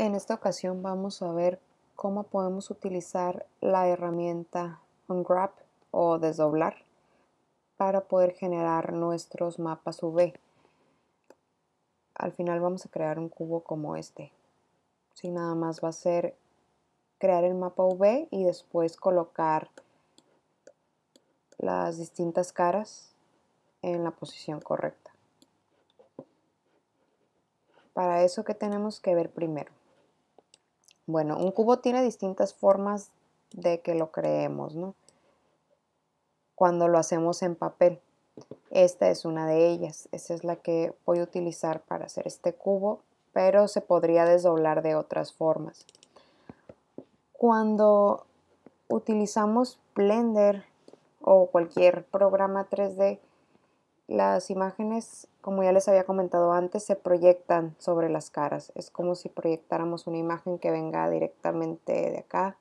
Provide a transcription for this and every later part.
En esta ocasión vamos a ver cómo podemos utilizar la herramienta unwrap o desdoblar para poder generar nuestros mapas UV. Al final vamos a crear un cubo como este. Si nada más va a ser crear el mapa UV y después colocar las distintas caras en la posición correcta. Para eso, que tenemos que ver primero? Bueno, un cubo tiene distintas formas de que lo creemos, ¿no? Cuando lo hacemos en papel. Esta es una de ellas. esa es la que voy a utilizar para hacer este cubo, pero se podría desdoblar de otras formas. Cuando utilizamos Blender o cualquier programa 3D, las imágenes como ya les había comentado antes, se proyectan sobre las caras. Es como si proyectáramos una imagen que venga directamente de acá,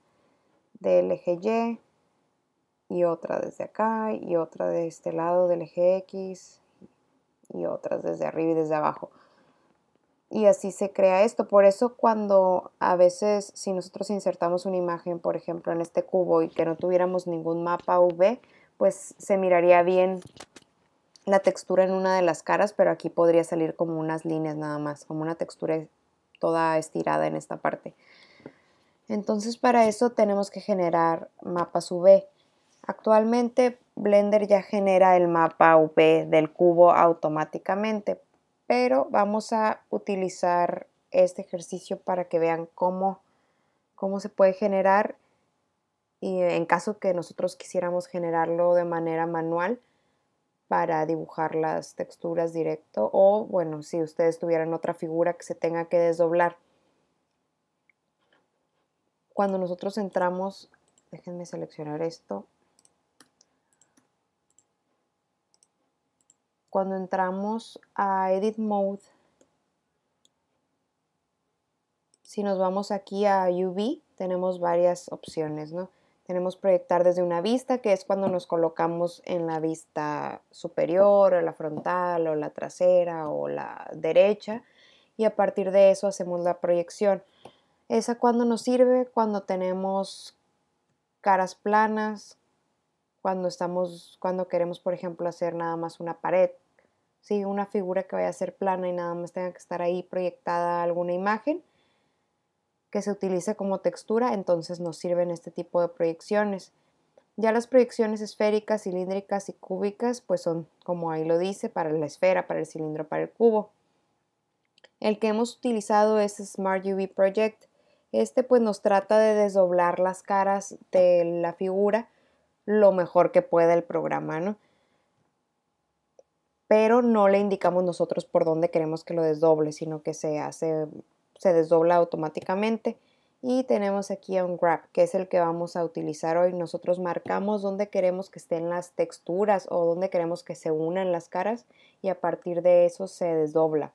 del eje Y, y otra desde acá, y otra de este lado del eje X, y otras desde arriba y desde abajo. Y así se crea esto. Por eso cuando a veces si nosotros insertamos una imagen, por ejemplo, en este cubo y que no tuviéramos ningún mapa V, pues se miraría bien la textura en una de las caras, pero aquí podría salir como unas líneas nada más, como una textura toda estirada en esta parte. Entonces para eso tenemos que generar mapas UV. Actualmente Blender ya genera el mapa UV del cubo automáticamente, pero vamos a utilizar este ejercicio para que vean cómo, cómo se puede generar y en caso que nosotros quisiéramos generarlo de manera manual para dibujar las texturas directo o bueno, si ustedes tuvieran otra figura que se tenga que desdoblar. Cuando nosotros entramos, déjenme seleccionar esto. Cuando entramos a Edit Mode, si nos vamos aquí a UV, tenemos varias opciones, ¿no? Tenemos proyectar desde una vista, que es cuando nos colocamos en la vista superior, o la frontal, o la trasera, o la derecha, y a partir de eso hacemos la proyección. Esa cuando nos sirve, cuando tenemos caras planas, cuando estamos, cuando queremos, por ejemplo, hacer nada más una pared, sí, una figura que vaya a ser plana y nada más tenga que estar ahí proyectada alguna imagen que se utilice como textura, entonces nos sirven este tipo de proyecciones. Ya las proyecciones esféricas, cilíndricas y cúbicas, pues son, como ahí lo dice, para la esfera, para el cilindro, para el cubo. El que hemos utilizado es Smart UV Project. Este pues nos trata de desdoblar las caras de la figura lo mejor que pueda el programa, ¿no? Pero no le indicamos nosotros por dónde queremos que lo desdoble, sino que se hace se desdobla automáticamente. Y tenemos aquí un grab, que es el que vamos a utilizar hoy. Nosotros marcamos donde queremos que estén las texturas o donde queremos que se unan las caras y a partir de eso se desdobla.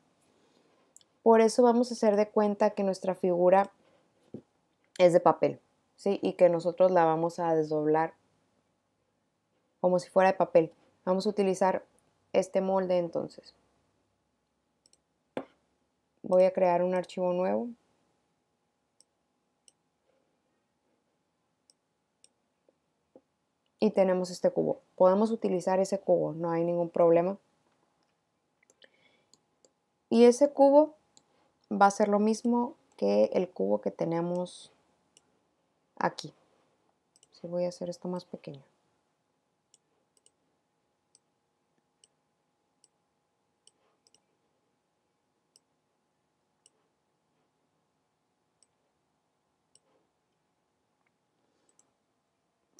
Por eso vamos a hacer de cuenta que nuestra figura es de papel, ¿sí? Y que nosotros la vamos a desdoblar como si fuera de papel. Vamos a utilizar este molde entonces voy a crear un archivo nuevo. Y tenemos este cubo. Podemos utilizar ese cubo, no hay ningún problema. Y ese cubo va a ser lo mismo que el cubo que tenemos aquí. Si voy a hacer esto más pequeño.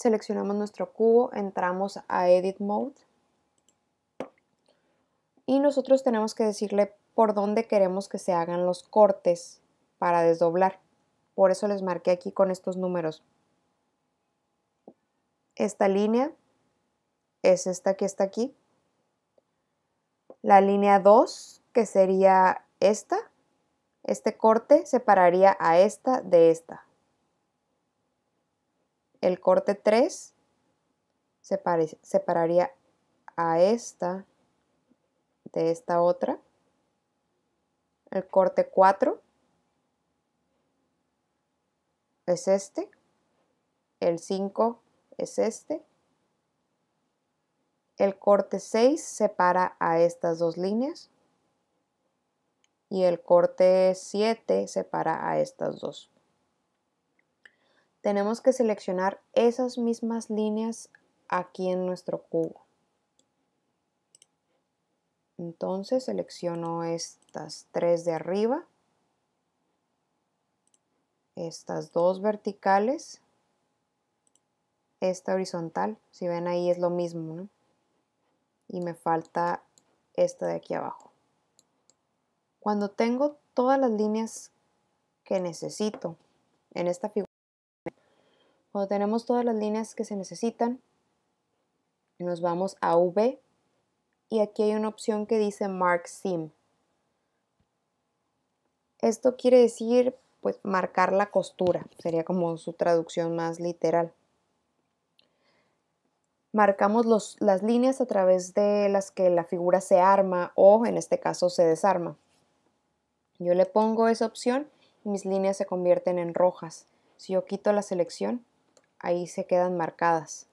seleccionamos nuestro cubo, entramos a Edit Mode y nosotros tenemos que decirle por dónde queremos que se hagan los cortes para desdoblar. Por eso les marqué aquí con estos números. Esta línea es esta que está aquí. La línea 2, que sería esta. Este corte separaría a esta de esta. El corte 3 separaría a esta de esta otra. El corte 4 es este. El 5 es este. El corte 6 separa a estas dos líneas. Y el corte 7 separa a estas dos tenemos que seleccionar esas mismas líneas aquí en nuestro cubo. Entonces selecciono estas tres de arriba, estas dos verticales, esta horizontal, si ven ahí es lo mismo, Y me falta esta de aquí abajo. Cuando tengo todas las líneas que necesito en esta figura, cuando tenemos todas las líneas que se necesitan, nos vamos a V y aquí hay una opción que dice Mark Seam. Esto quiere decir pues marcar la costura, sería como su traducción más literal. Marcamos las líneas a través de las que la figura se arma o en este caso se desarma. Yo le pongo esa opción y mis líneas se convierten en rojas. Si yo quito la selección, ahí se quedan marcadas.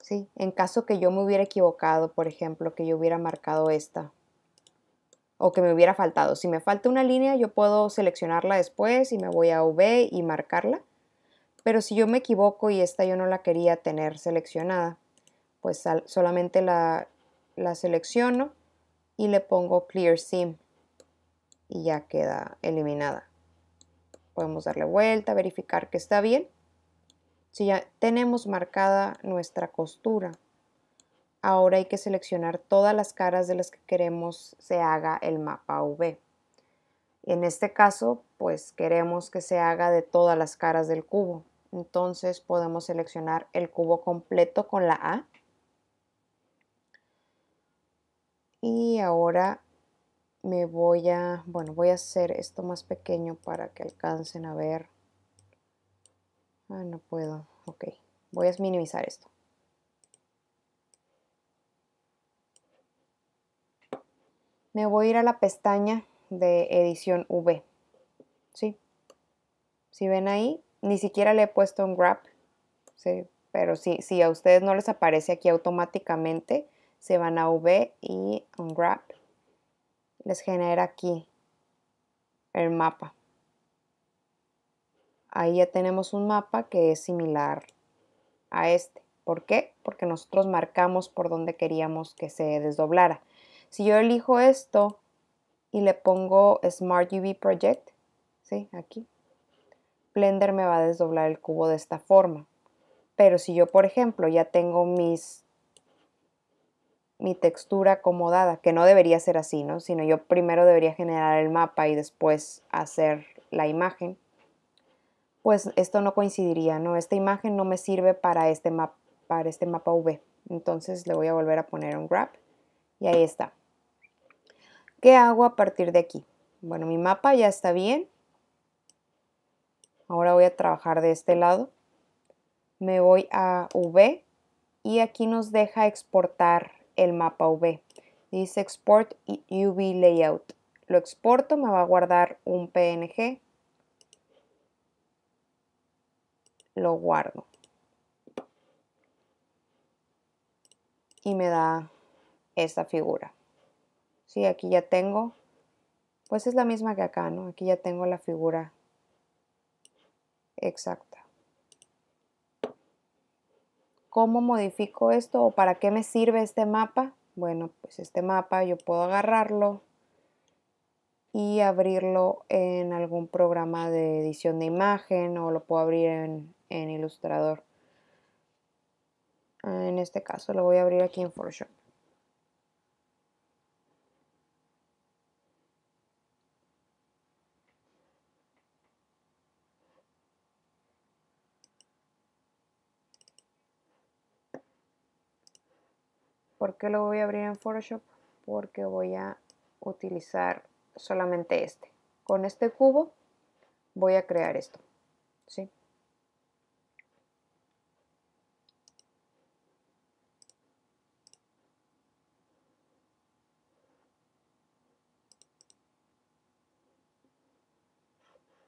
¿Sí? En caso que yo me hubiera equivocado, por ejemplo, que yo hubiera marcado esta o que me hubiera faltado. Si me falta una línea, yo puedo seleccionarla después y me voy a V y marcarla. Pero si yo me equivoco y esta yo no la quería tener seleccionada, pues solamente la, selecciono y le pongo Clear Sim y ya queda eliminada. Podemos darle vuelta, verificar que está bien si ya tenemos marcada nuestra costura, ahora hay que seleccionar todas las caras de las que queremos se haga el mapa V. En este caso, pues queremos que se haga de todas las caras del cubo. Entonces podemos seleccionar el cubo completo con la A. Y ahora me voy a, bueno, voy a hacer esto más pequeño para que alcancen a ver Ah, no puedo. Ok. Voy a minimizar esto. Me voy a ir a la pestaña de edición V. ¿Sí? Si ven ahí, ni siquiera le he puesto un grab Pero si, a ustedes no les aparece aquí automáticamente, se van a V y un grab Les genera aquí el mapa. Ahí ya tenemos un mapa que es similar a este. ¿Por qué? Porque nosotros marcamos por donde queríamos que se desdoblara. Si yo elijo esto y le pongo Smart UV Project, ¿sí? Aquí. Blender me va a desdoblar el cubo de esta forma. Pero si yo, por ejemplo, ya tengo mis, mi textura acomodada, que no debería ser así, ¿no? Sino yo primero debería generar el mapa y después hacer la imagen pues esto no coincidiría, ¿no? Esta imagen no me sirve para este, para este mapa V. Entonces le voy a volver a poner un grab y ahí está. ¿Qué hago a partir de aquí? Bueno, mi mapa ya está bien. Ahora voy a trabajar de este lado. Me voy a V y aquí nos deja exportar el mapa V. Dice export UV layout. Lo exporto, me va a guardar un PNG lo guardo. Y me da esta figura. si aquí ya tengo, pues es la misma que acá, ¿no? Aquí ya tengo la figura exacta. ¿Cómo modifico esto o para qué me sirve este mapa? Bueno, pues este mapa yo puedo agarrarlo y abrirlo en algún programa de edición de imagen o lo puedo abrir en en Illustrator. Ah, en este caso lo voy a abrir aquí en Photoshop. ¿Por qué lo voy a abrir en Photoshop? Porque voy a utilizar solamente este. Con este cubo voy a crear esto. ¿sí?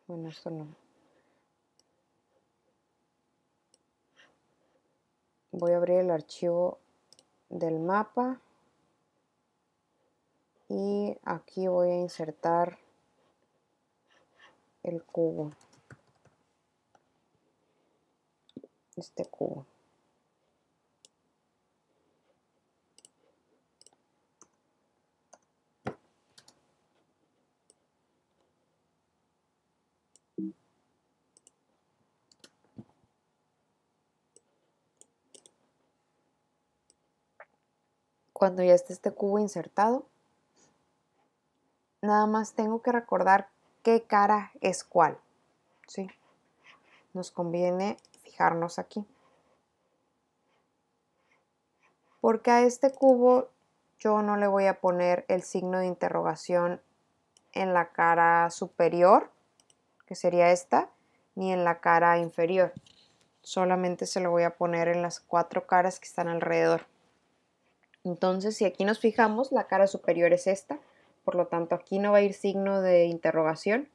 Bueno, esto no. Voy a abrir el archivo del mapa y aquí voy a insertar el cubo este cubo Cuando ya esté este cubo insertado, nada más tengo que recordar qué cara es cuál. ¿sí? Nos conviene fijarnos aquí. Porque a este cubo yo no le voy a poner el signo de interrogación en la cara superior, que sería esta, ni en la cara inferior. Solamente se lo voy a poner en las cuatro caras que están alrededor. Entonces, si aquí nos fijamos, la cara superior es esta, por lo tanto aquí no va a ir signo de interrogación.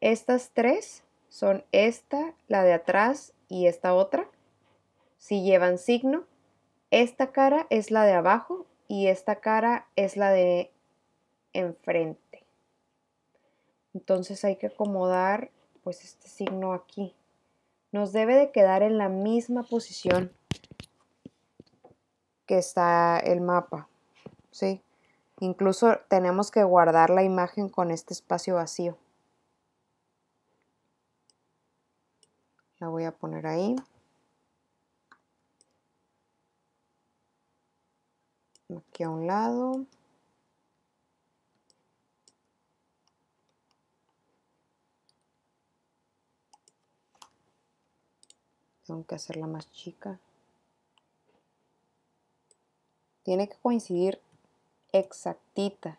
Estas tres son esta, la de atrás y esta otra. Si llevan signo, esta cara es la de abajo y esta cara es la de enfrente. Entonces hay que acomodar pues este signo aquí. Nos debe de quedar en la misma posición que está el mapa, ¿sí? Incluso tenemos que guardar la imagen con este espacio vacío. La voy a poner ahí. Aquí a un lado. tengo que hacerla más chica tiene que coincidir exactita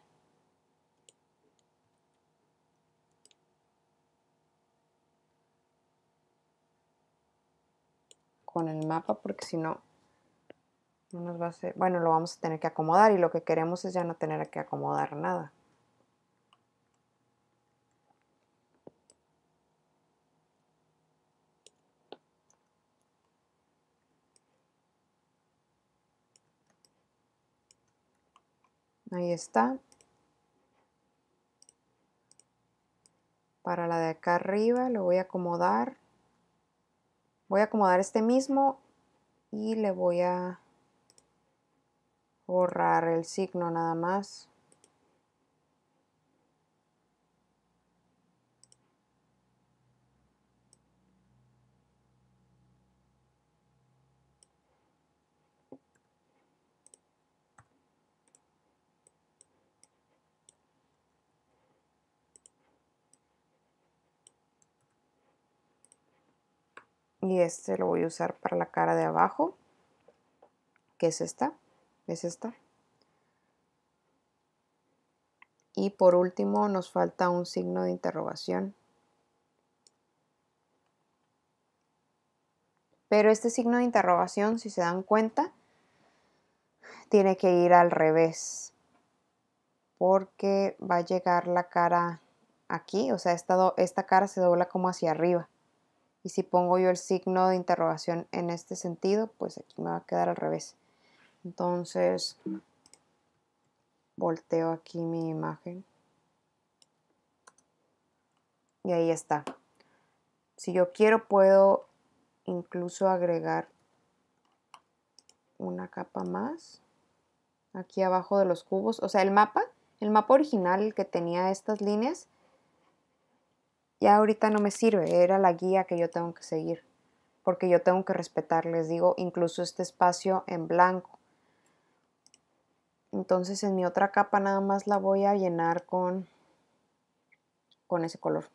con el mapa porque si no no nos va a hacer bueno lo vamos a tener que acomodar y lo que queremos es ya no tener que acomodar nada Ahí está. Para la de acá arriba lo voy a acomodar. Voy a acomodar este mismo y le voy a borrar el signo nada más. y este lo voy a usar para la cara de abajo que es esta es esta y por último nos falta un signo de interrogación pero este signo de interrogación si se dan cuenta tiene que ir al revés porque va a llegar la cara aquí, o sea, esta, esta cara se dobla como hacia arriba. Y si pongo yo el signo de interrogación en este sentido, pues aquí me va a quedar al revés. Entonces, volteo aquí mi imagen. Y ahí está. Si yo quiero, puedo incluso agregar una capa más. Aquí abajo de los cubos. O sea, el mapa, el mapa original, que tenía estas líneas, ya ahorita no me sirve, era la guía que yo tengo que seguir, porque yo tengo que respetar, les digo, incluso este espacio en blanco. Entonces en mi otra capa nada más la voy a llenar con, con ese color.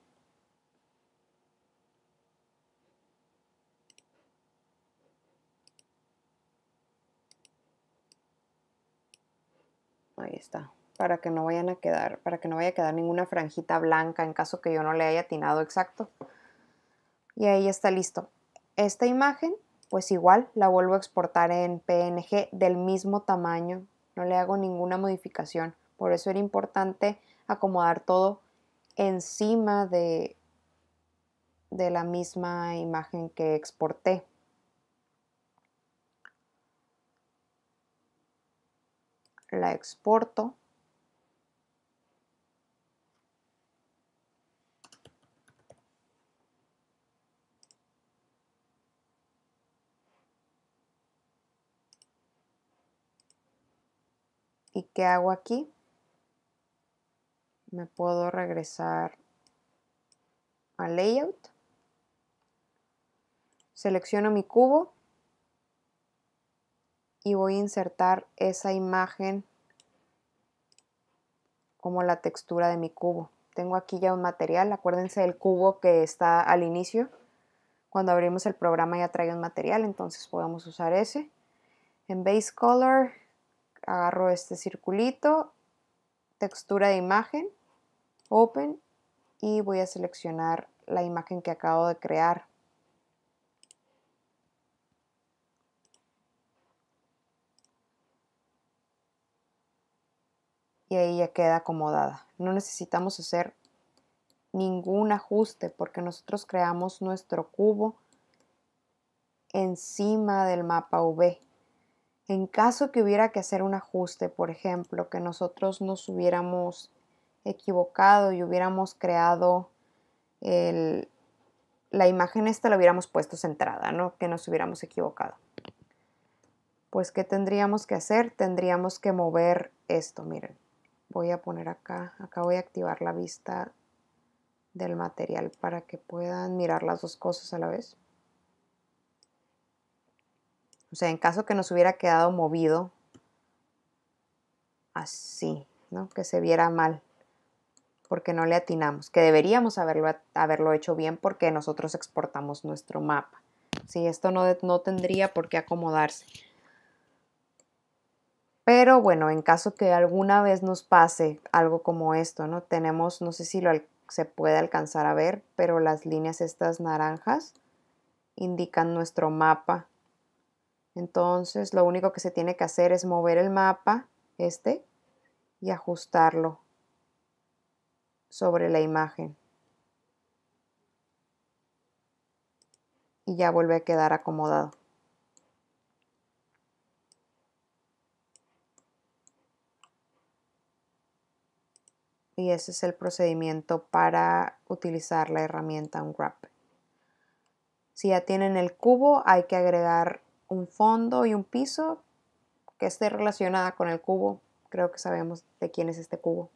Ahí está para que no vayan a quedar, para que no vaya a quedar ninguna franjita blanca en caso que yo no le haya atinado exacto. Y ahí está listo. Esta imagen, pues igual la vuelvo a exportar en PNG del mismo tamaño, no le hago ninguna modificación. Por eso era importante acomodar todo encima de, de la misma imagen que exporté. La exporto ¿Y qué hago aquí? Me puedo regresar a Layout. Selecciono mi cubo y voy a insertar esa imagen como la textura de mi cubo. Tengo aquí ya un material, acuérdense del cubo que está al inicio. Cuando abrimos el programa ya trae un material, entonces podemos usar ese. En Base Color agarro este circulito, textura de imagen, open y voy a seleccionar la imagen que acabo de crear. Y ahí ya queda acomodada. No necesitamos hacer ningún ajuste porque nosotros creamos nuestro cubo encima del mapa V. En caso que hubiera que hacer un ajuste, por ejemplo, que nosotros nos hubiéramos equivocado y hubiéramos creado la imagen esta, la hubiéramos puesto centrada, ¿no? Que nos hubiéramos equivocado. Pues, ¿qué tendríamos que hacer? Tendríamos que mover esto, miren. Voy a poner acá, acá voy a activar la vista del material para que puedan mirar las dos cosas a la vez. O sea, en caso que nos hubiera quedado movido así, ¿no? Que se viera mal porque no le atinamos, que deberíamos haberlo, haberlo hecho bien porque nosotros exportamos nuestro mapa. Si esto no, no tendría por qué acomodarse. Pero bueno, en caso que alguna vez nos pase algo como esto, ¿no? Tenemos, no sé si lo, se puede alcanzar a ver, pero las líneas estas naranjas indican nuestro mapa entonces lo único que se tiene que hacer es mover el mapa, este, y ajustarlo sobre la imagen. Y ya vuelve a quedar acomodado. Y ese es el procedimiento para utilizar la herramienta Unwrap. Si ya tienen el cubo, hay que agregar un fondo y un piso que esté relacionada con el cubo. Creo que sabemos de quién es este cubo.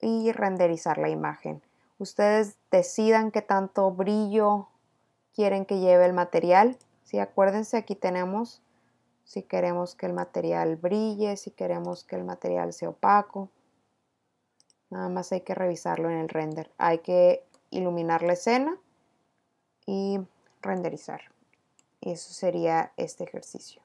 Y renderizar la imagen. Ustedes decidan qué tanto brillo quieren que lleve el material. Si acuérdense, aquí tenemos si queremos que el material brille, si queremos que el material sea opaco. Nada más hay que revisarlo en el render. Hay que iluminar la escena y renderizar. Eso sería este ejercicio.